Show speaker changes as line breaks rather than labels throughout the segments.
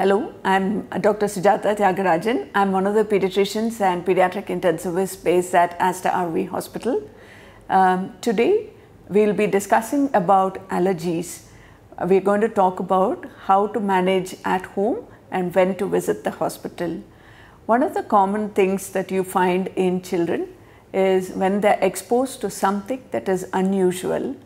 Hello, I'm Dr. Sujata Tyagarajan. I'm one of the pediatricians and pediatric intensivists based at Asta RV Hospital. Um, today, we'll be discussing about allergies. We're going to talk about how to manage at home and when to visit the hospital. One of the common things that you find in children is when they're exposed to something that is unusual,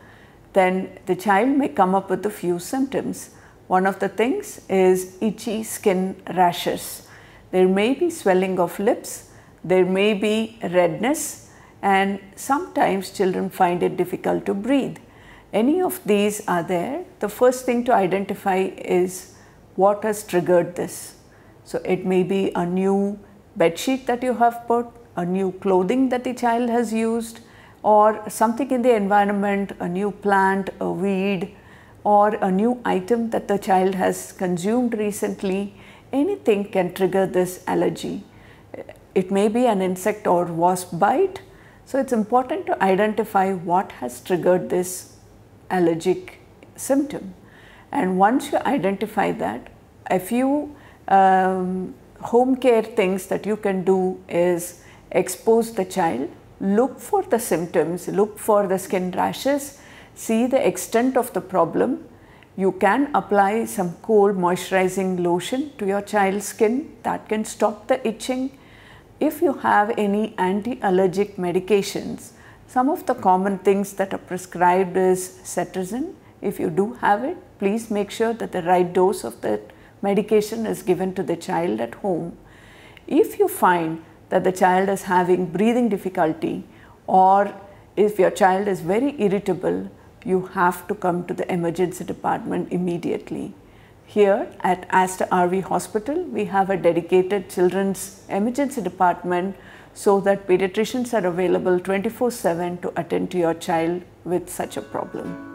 then the child may come up with a few symptoms. One of the things is itchy skin rashes. There may be swelling of lips, there may be redness and sometimes children find it difficult to breathe. Any of these are there, the first thing to identify is what has triggered this. So it may be a new bed sheet that you have put, a new clothing that the child has used or something in the environment, a new plant, a weed, or a new item that the child has consumed recently, anything can trigger this allergy. It may be an insect or wasp bite, so it's important to identify what has triggered this allergic symptom. And once you identify that, a few um, home care things that you can do is expose the child, look for the symptoms, look for the skin rashes, see the extent of the problem. You can apply some cold moisturizing lotion to your child's skin that can stop the itching. If you have any anti-allergic medications, some of the common things that are prescribed is cetirizine. If you do have it, please make sure that the right dose of that medication is given to the child at home. If you find that the child is having breathing difficulty or if your child is very irritable, you have to come to the emergency department immediately. Here at Asta RV Hospital, we have a dedicated children's emergency department so that pediatricians are available 24-7 to attend to your child with such a problem.